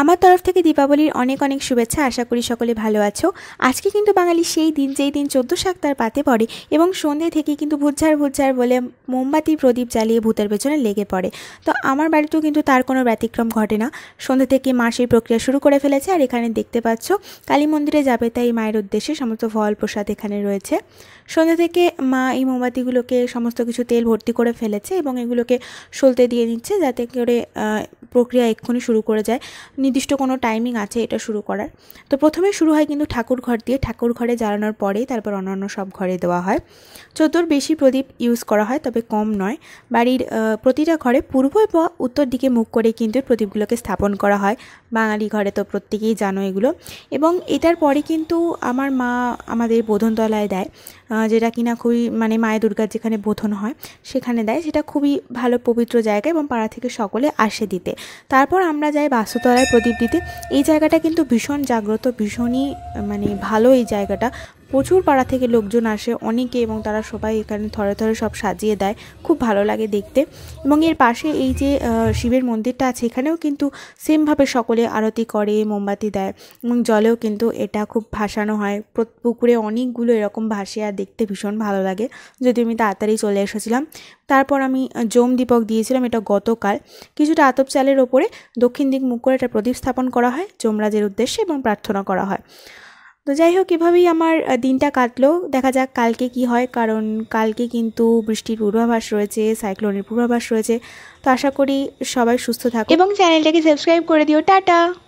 আমার তরফ থেকে দীপাবলির অনেক অনেক শুভেচ্ছা আশা করি সকলে ভালো আছো আজকে কিন্তু বাঙালি সেই দিন যেই দিন চোদ্দ শাক তার পাতে পড়ে এবং সন্ধ্যে থেকে কিন্তু ভুজ্জার ভুজ্জার বলে মোমবাতি প্রদীপ জ্বালিয়ে ভূতের পেছনে লেগে পড়ে তো আমার বাড়িতেও কিন্তু তার কোনো ব্যতিক্রম ঘটে না সন্ধ্যে থেকে মা সেই প্রক্রিয়া শুরু করে ফেলেছে আর এখানে দেখতে পাচ্ছ কালী মন্দিরে যাবে তাই মায়ের উদ্দেশ্যে সমস্ত ফল প্রসাদ এখানে রয়েছে সন্ধ্যে থেকে মা এই মোমবাতিগুলোকে সমস্ত কিছু তেল ভর্তি করে ফেলেছে এবং এগুলোকে সলতে দিয়ে নিচ্ছে যাতে করে প্রক্রিয়া এক্ষুনি শুরু করে যায় নির্দিষ্ট কোনো টাইমিং আছে এটা শুরু করার তো প্রথমে শুরু হয় কিন্তু ঠাকুর ঘর দিয়ে ঠাকুর ঘরে জ্বালানোর পরেই তারপর অন্যান্য সব ঘরে দেওয়া হয় চতুর বেশি প্রদীপ ইউজ করা হয় তবে কম নয় বাড়ির প্রতিটা ঘরে পূর্ব বা উত্তর দিকে মুখ করে কিন্তু প্রদীপগুলোকে স্থাপন করা হয় বাঙালি ঘরে তো প্রত্যেকেই জানো এগুলো এবং এটার পরে কিন্তু আমার মা আমাদের বোধনতলায় দেয় যেটা কিনা খুবই মানে মায়ের দুর্গার যেখানে বোধন হয় সেখানে দেয় সেটা খুবই ভালো পবিত্র জায়গা এবং পাড়া থেকে সকলে আসে দিতে তারপর আমরা যাই বাস্তুতলায় প্রদীপ দিতে এই জায়গাটা কিন্তু ভীষণ জাগ্রত ভীষণই মানে ভালো এই জায়গাটা প্রচুর পাড়া থেকে লোকজন আসে অনেকে এবং তারা সবাই এখানে থরে থরে সব সাজিয়ে দেয় খুব ভালো লাগে দেখতে এবং এর পাশে এই যে শিবের মন্দিরটা আছে এখানেও কিন্তু সেমভাবে সকলে আরতি করে মোমবাতি দেয় এবং জলেও কিন্তু এটা খুব ভাসানো হয় পুকুরে অনেকগুলো এরকম ভাসে আর দেখতে ভীষণ ভালো লাগে যদি আমি তাড়াতাড়ি চলে এসেছিলাম তারপর আমি জোম দীপক দিয়েছিলাম এটা গতকাল কিছুটা আতপ চালের ওপরে দক্ষিণ দিক মুখ করে এটা প্রদীপ স্থাপন করা হয় যমরাজের উদ্দেশ্যে এবং প্রার্থনা করা হয় তো যাই হোক এভাবেই আমার দিনটা কাটলো দেখা যাক কালকে কি হয় কারণ কালকে কিন্তু বৃষ্টির পূর্বাভাস রয়েছে সাইক্লোনের পূর্বাভাস রয়েছে তো আশা করি সবাই সুস্থ থাকো এবং চ্যানেলটাকে সাবস্ক্রাইব করে দিও টাটা